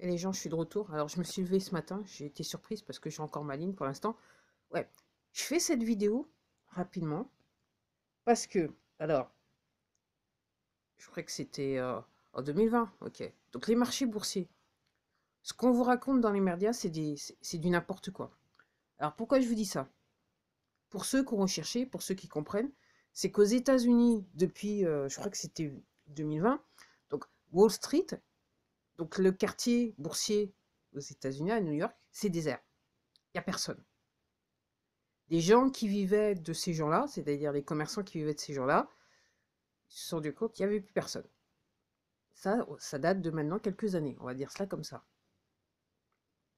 Et les gens, je suis de retour. Alors, je me suis levée ce matin. J'ai été surprise parce que je suis encore ma ligne pour l'instant. Ouais, je fais cette vidéo rapidement parce que, alors, je crois que c'était euh, en 2020. Ok. Donc, les marchés boursiers. Ce qu'on vous raconte dans les merdias, c'est du n'importe quoi. Alors, pourquoi je vous dis ça Pour ceux qui ont cherché, pour ceux qui comprennent, c'est qu'aux États-Unis, depuis, euh, je crois que c'était 2020, donc Wall Street donc le quartier boursier aux États-Unis, à New York, c'est désert. Il n'y a personne. Les gens qui vivaient de ces gens-là, c'est-à-dire les commerçants qui vivaient de ces gens-là, se sont du compte qu'il n'y avait plus personne. Ça, oh, ça date de maintenant quelques années, on va dire cela comme ça.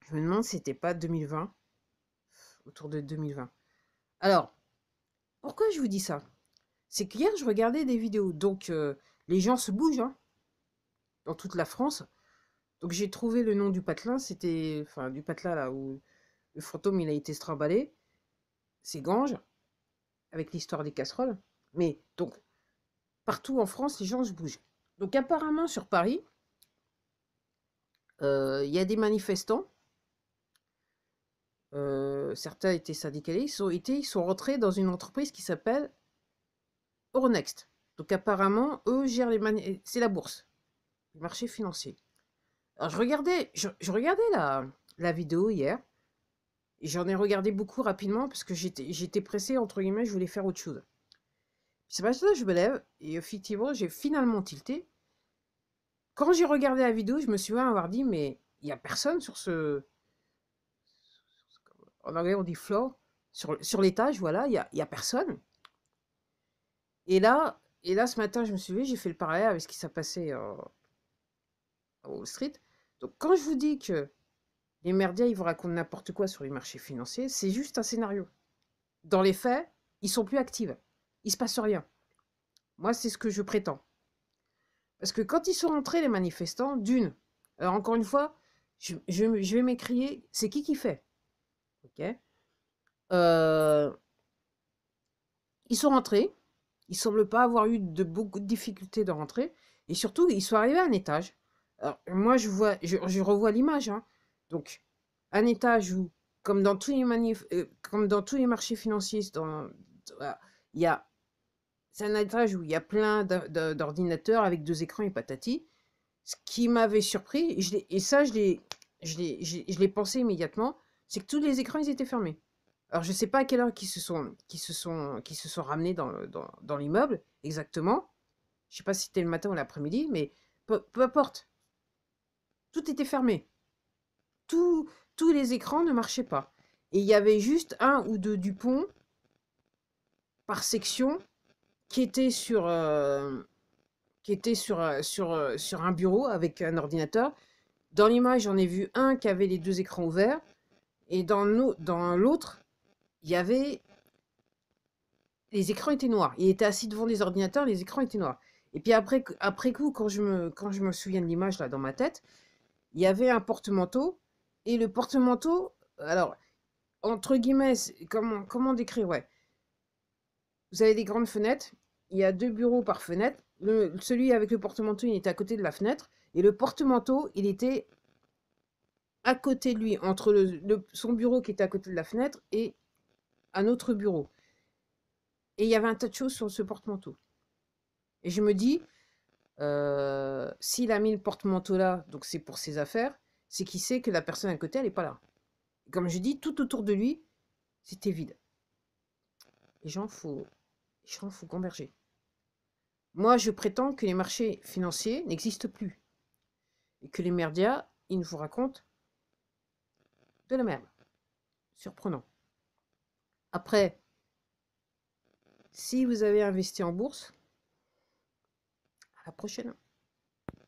Je me demande si n'était pas 2020, autour de 2020. Alors, pourquoi je vous dis ça C'est qu'hier, je regardais des vidéos, donc euh, les gens se bougent, hein. dans toute la France. Donc j'ai trouvé le nom du patelin, c'était. Enfin, du patelin là où le fantôme il a été straballé. C'est Gange, avec l'histoire des casseroles. Mais donc, partout en France, les gens se bougent. Donc apparemment sur Paris, euh, il y a des manifestants. Euh, certains étaient syndicalistes, ils sont, rentrés dans une entreprise qui s'appelle Euronext. Donc apparemment, eux gèrent les C'est la bourse, le marché financier. Ah, je regardais, je, regardais la, vidéo hier. et J'en ai regardé beaucoup rapidement parce que j'étais pressée, entre guillemets, je voulais faire autre chose. C'est pas ça, je me lève et effectivement, j'ai finalement tilté. Quand j'ai regardé la vidéo, je me souviens avoir dit, mais il n'y a personne sur ce. En anglais, on dit floor. Sur, l'étage, voilà, il n'y a, a personne. Et là, et là, ce matin, je me suis levée, j'ai fait le parallèle avec ce qui s'est passé au Street. Donc quand je vous dis que les merdias, ils vous racontent n'importe quoi sur les marchés financiers, c'est juste un scénario. Dans les faits, ils sont plus actifs. Il se passe rien. Moi, c'est ce que je prétends. Parce que quand ils sont rentrés, les manifestants, d'une, alors encore une fois, je, vais m'écrier, c'est qui qui fait Ok euh, Ils sont rentrés, ils semblent pas avoir eu de beaucoup de difficultés de rentrer, et surtout, ils sont arrivés à un étage. Alors, moi, je, vois, je, revois l'image. Hein. Donc, un étage où, comme dans tous les, euh, comme dans tous les marchés financiers, dans, il y a c'est un étage où il y a plein d'ordinateurs avec deux écrans et patati. Ce qui m'avait surpris, et, et ça je l'ai pensé immédiatement, c'est que tous les écrans ils étaient fermés. Alors je ne sais pas à quelle heure ils se sont, se sont, se sont ramenés dans, dans, dans l'immeuble exactement. Je ne sais pas si c'était le matin ou l'après-midi, mais peu, importe. Tout était fermé. tous les écrans ne marchaient pas. Et il y avait juste un ou deux Dupont par section qui était sur, euh, qui sur, euh, sur, euh, sur un bureau avec un ordinateur. Dans l'image, j'en ai vu un qui avait les deux écrans ouverts. Et dans l'autre, il y avait... Les écrans étaient noirs. Il était assis devant les ordinateurs, les écrans étaient noirs. Et puis après, après coup, quand je me, quand je me souviens de l'image là dans ma tête, il y avait un porte-manteau, et le porte-manteau, alors, entre guillemets, comment, comment décrire, Vous avez des grandes fenêtres, il y a deux bureaux par fenêtre, celui avec le porte-manteau, il était à côté de la fenêtre, et le porte-manteau, il était à côté de lui, entre son bureau qui était à côté de la fenêtre et un autre bureau. Et il y avait un tas de choses sur ce porte-manteau. Et je me dis, euh, s'il a mis le porte-manteau là, donc c'est pour ses affaires, c'est qu'il sait que la personne à côté, elle n'est pas là. Comme je dis, tout autour de lui, c'était vide. Les gens, faut, les gens, faut converger. Moi, je prétends que les marchés financiers n'existent plus. Et que les merdias, ils vous racontent de la merde. Surprenant. Après, si vous avez investi en bourse, à la prochaine